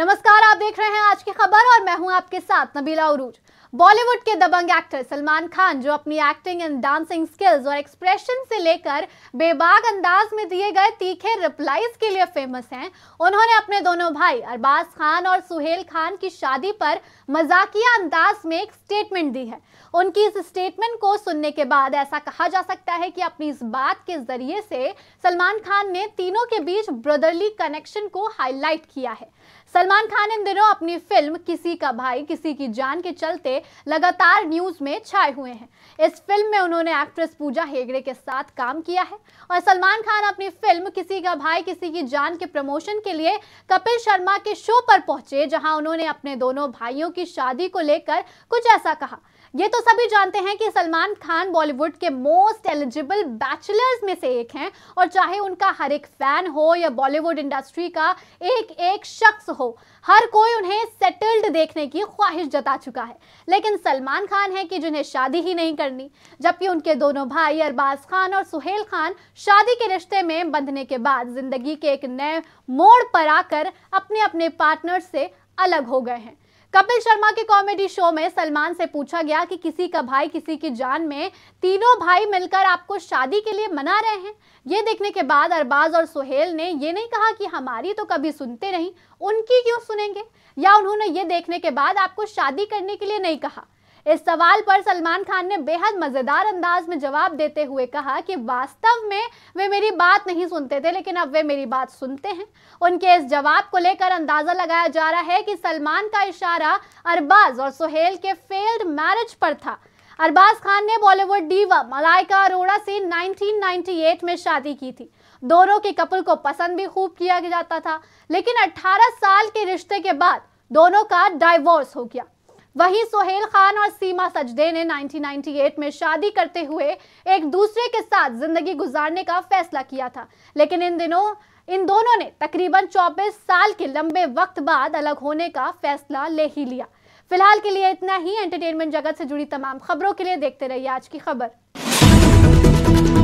नमस्कार आप देख रहे हैं आज की खबर और मैं हूं आपके साथ नबीला उरूज बॉलीवुड के दबंग एक्टर सलमान खान जो अपनी एक्टिंग एंड डांसिंग स्किल्स और एक्सप्रेशन से लेकर बेबाक अंदाज में दिए गए तीखे रिप्लाइज के लिए फेमस हैं उन्होंने अपने दोनों भाई अरबाज खान और सुहेल खान की शादी पर मजाकिया अंदाज में एक स्टेटमेंट दी है उनकी इस स्टेटमेंट को सुनने के बाद ऐसा कहा जा सकता है कि अपनी इस बात के जरिए से सलमान खान ने तीनों के बीच ब्रदरली कनेक्शन को हाईलाइट किया है सलमान सलमान खान इन दिनों अपनी फिल्म किसी का भाई किसी की जान के चलते लगातार न्यूज में छाए हुए हैं इस फिल्म में उन्होंने एक्ट्रेस पूजा हेगड़े के साथ काम किया है और सलमान खान अपनी फिल्म किसी का भाई किसी की जान के प्रमोशन के लिए कपिल शर्मा के शो पर पहुंचे जहां उन्होंने अपने दोनों भाइयों की शादी को लेकर कुछ ऐसा कहा ये तो सभी जानते हैं कि सलमान खान बॉलीवुड के मोस्ट एलिजिबल बैचलर्स में से एक हैं और चाहे उनका हर एक फैन हो या बॉलीवुड इंडस्ट्री का एक एक शख्स हो हर कोई उन्हें सेटल्ड देखने की ख्वाहिश जता चुका है लेकिन सलमान खान है कि जिन्हें शादी ही नहीं करनी जबकि उनके दोनों भाई अरबाज खान और सुहेल खान शादी के रिश्ते में बंधने के बाद जिंदगी के एक नए मोड़ पर आकर अपने अपने पार्टनर से अलग हो गए हैं कपिल शर्मा के कॉमेडी शो में सलमान से पूछा गया कि किसी का भाई किसी की जान में तीनों भाई मिलकर आपको शादी के लिए मना रहे हैं ये देखने के बाद अरबाज और सुहेल ने ये नहीं कहा कि हमारी तो कभी सुनते नहीं उनकी क्यों सुनेंगे या उन्होंने ये देखने के बाद आपको शादी करने के लिए नहीं कहा इस सवाल पर सलमान खान ने बेहद मज़ेदार अंदाज में जवाब देते हुए कहा कि वास्तव में वे मेरी बात नहीं सुनते थे लेकिन अब वे मेरी बात सुनते हैं उनके इस जवाब को लेकर अंदाज़ा लगाया जा रहा है कि सलमान का इशारा अरबाज और सुहेल के फेल्ड मैरिज पर था अरबाज खान ने बॉलीवुड डीवा मलाइका अरोड़ा से 1998 में शादी की थी दोनों के कपल को पसंद भी खूब किया जाता था लेकिन 18 साल के रिश्ते के बाद दोनों का डाइवोर्स हो गया वहीं सोहेल खान और सीमा सजदे ने 1998 में शादी करते हुए एक दूसरे के साथ जिंदगी गुजारने का फैसला किया था लेकिन इन दिनों इन दोनों ने तकरीबन 24 साल के लंबे वक्त बाद अलग होने का फैसला ले ही लिया फिलहाल के लिए इतना ही एंटरटेनमेंट जगत से जुड़ी तमाम खबरों के लिए देखते रहिए आज की खबर